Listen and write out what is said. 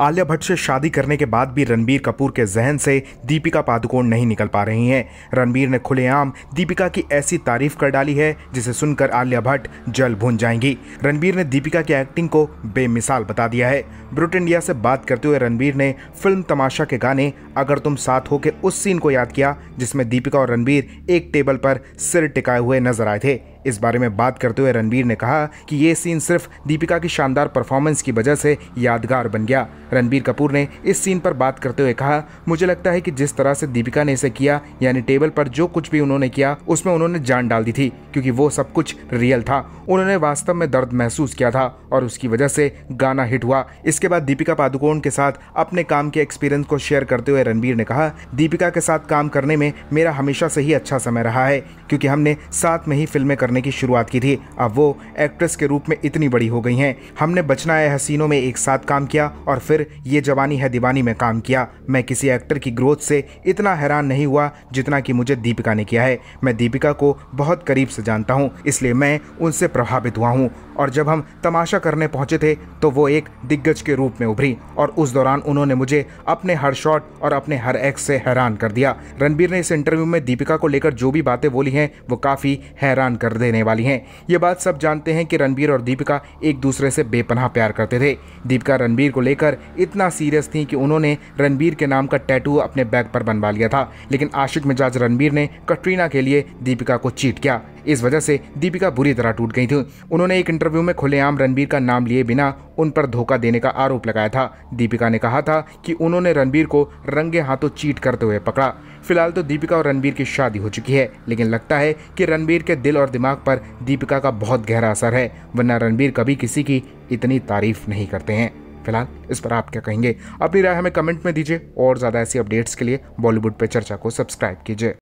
आलिया भट्ट से शादी करने के बाद भी रणबीर कपूर के जहन से दीपिका पादुकोण नहीं निकल पा रही हैं रणबीर ने खुलेआम दीपिका की ऐसी तारीफ कर डाली है जिसे सुनकर आलिया भट्ट जल भून जाएंगी रणबीर ने दीपिका की एक्टिंग को बेमिसाल बता दिया है ब्रुट इंडिया से बात करते हुए रणबीर ने फिल्म तमाशा के गाने अगर तुम साथ हो के उस सीन को याद किया जिसमें दीपिका और रणबीर एक टेबल पर सिर टिकाए हुए नजर आए थे इस बारे में बात करते हुए रणबीर ने कहा कि ये सीन सिर्फ दीपिका की शानदार परफॉर्मेंस की वजह से यादगार बन गया रणबीर कपूर ने इस सीन पर बात करते हुए कहा मुझे लगता है कि जिस तरह से दीपिका ने इसे किया यानी टेबल पर जो कुछ भी उन्होंने किया उसमें उन्होंने जान डाल दी थी क्योंकि वो सब कुछ रियल था उन्होंने वास्तव में दर्द महसूस किया था और उसकी वजह से गाना हिट हुआ इसके बाद दीपिका पादुकोण के साथ अपने काम के एक्सपीरियंस को शेयर करते हुए रणबीर ने कहा दीपिका के साथ काम करने में मेरा हमेशा से ही अच्छा समय रहा है क्योंकि हमने साथ में ही फिल्में कर करने की शुरुआत की थी अब वो एक्ट्रेस के रूप में इतनी बड़ी हो गई हैं हमने बचना है हसीनों में एक साथ काम किया और फिर ये जवानी है दीवानी में काम किया मैं किसी एक्टर की ग्रोथ से इतना हैरान नहीं हुआ जितना कि मुझे दीपिका ने किया है मैं दीपिका को बहुत करीब से जानता हूँ इसलिए मैं उनसे प्रभावित हुआ हूँ और जब हम तमाशा करने पहुंचे थे तो वो एक दिग्गज के रूप में उभरी और उस दौरान उन्होंने मुझे अपने हर शॉट और अपने हर एक्स से हैरान कर दिया रणबीर ने इस इंटरव्यू में दीपिका को लेकर जो भी बातें बोली हैं वो काफ़ी हैरान कर देने वाली हैं ये बात सब जानते हैं कि रणबीर और दीपिका एक दूसरे से बेपनाह प्यार करते थे दीपिका रणबीर को लेकर इतना सीरियस थी कि उन्होंने रणबीर के नाम का टैटू अपने बैग पर बनवा लिया था लेकिन आशिक मिजाज रणबीर ने कटरीना के लिए दीपिका को चीट किया इस वजह से दीपिका बुरी तरह टूट गई थी उन्होंने एक इंटरव्यू में खुलेआम रणबीर का नाम लिए बिना उन पर धोखा देने का आरोप लगाया था दीपिका ने कहा था कि उन्होंने रणबीर को रंगे हाथों चीट करते हुए पकड़ा फिलहाल तो दीपिका और रणबीर की शादी हो चुकी है लेकिन लगता है कि रणबीर के दिल और दिमाग पर दीपिका का बहुत गहरा असर है वरना रणबीर कभी किसी की इतनी तारीफ नहीं करते हैं फिलहाल इस पर आप क्या कहेंगे अपनी राय हमें कमेंट में दीजिए और ज़्यादा ऐसी अपडेट्स के लिए बॉलीवुड पर चर्चा को सब्सक्राइब कीजिए